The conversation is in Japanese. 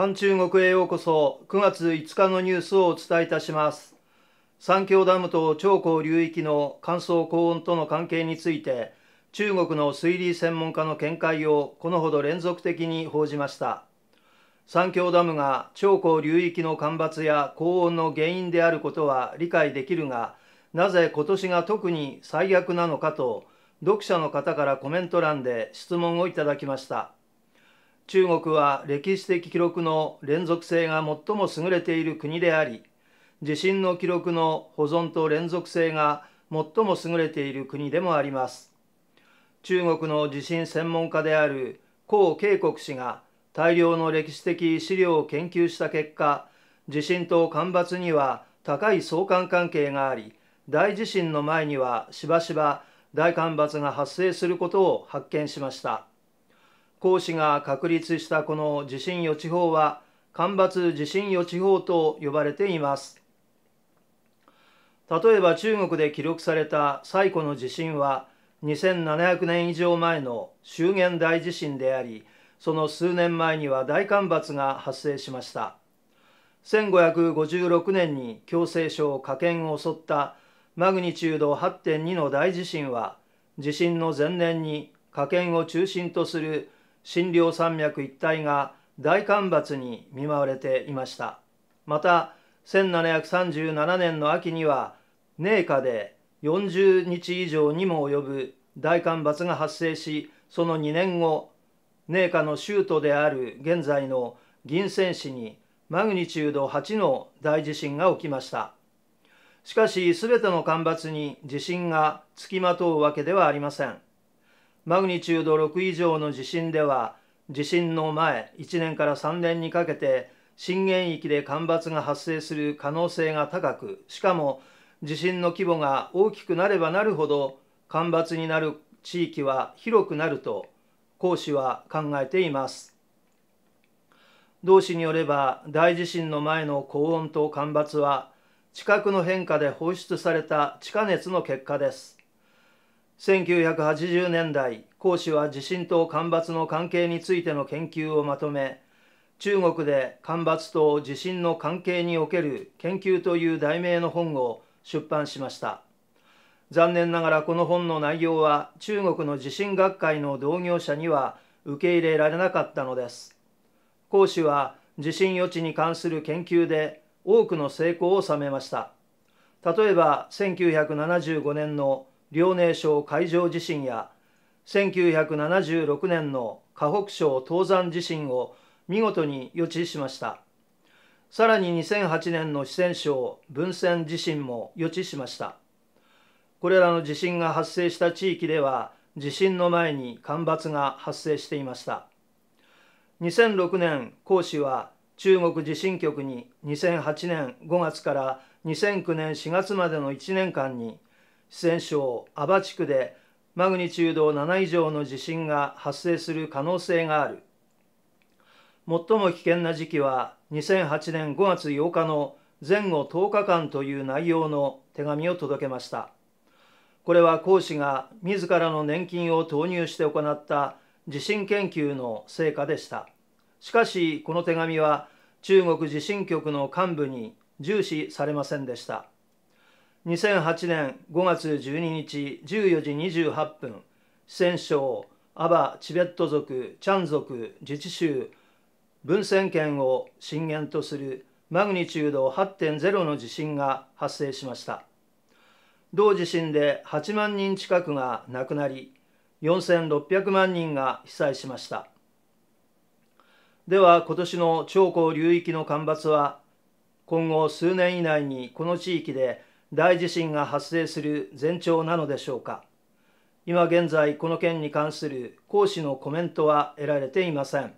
韓中国へようこそ9月5日のニュースをお伝えいたします三峡ダムと長江流域の乾燥高温との関係について中国の水利専門家の見解をこのほど連続的に報じました三峡ダムが長江流域の干ばつや高温の原因であることは理解できるがなぜ今年が特に最悪なのかと読者の方からコメント欄で質問をいただきました中国は歴史的記録の連続性が最も優れている国であり地震の記録の保存と連続性が最も優れている国でもあります中国の地震専門家である江慶国氏が大量の歴史的資料を研究した結果地震と干ばつには高い相関関係があり大地震の前にはしばしば大干ばつが発生することを発見しました。講師が確立したこの地震予知法は干ばつ地震予知法と呼ばれています例えば中国で記録された最古の地震は2700年以上前の修験大地震でありその数年前には大干ばつが発生しました1556年に強制省河県を襲ったマグニチュード8.2の大地震は地震の前年に河県を中心とする診療山脈一帯が大干ばつに見舞われていましたまた1737年の秋には寧夏で40日以上にも及ぶ大干ばつが発生しその2年後寧夏の州都である現在の銀仙市にマグニチュード8の大地震が起きましたしかし全ての干ばつに地震がつきまとうわけではありませんマグニチュード6以上の地震では地震の前1年から3年にかけて震源域で干ばつが発生する可能性が高くしかも地震の規模が大きくなればなるほど干ばつになる地域は広くなると講師は考えています同氏によれば大地震の前の高温と干ばつは地殻の変化で放出された地下熱の結果です1980年代孔子は地震と干ばつの関係についての研究をまとめ中国で干ばつと地震の関係における研究という題名の本を出版しました残念ながらこの本の内容は中国の地震学会の同業者には受け入れられなかったのです孔子は地震予知に関する研究で多くの成功を収めました例えば1975年の遼寧省海上地震や1976年の河北省東山地震を見事に予知しましたさらに2008年の四川省文川地震も予知しましたこれらの地震が発生した地域では地震の前に干ばつが発生していました2006年江氏は中国地震局に2008年5月から2009年4月までの1年間に四川省阿波地区でマグニチュード7以上の地震が発生する可能性がある最も危険な時期は2008年5月8日の前後10日間という内容の手紙を届けましたこれは講師が自らの年金を投入して行った地震研究の成果でしたしかしこの手紙は中国地震局の幹部に重視されませんでした2008年5月12日14時28分四川省アバチベット族チャン族自治州文鮮県を震源とするマグニチュード8.0の地震が発生しました同地震で8万人近くが亡くなり4600万人が被災しましたでは今年の長江流域の干ばつは今後数年以内にこの地域で大地震が発生する前兆なのでしょうか今現在この件に関する講師のコメントは得られていません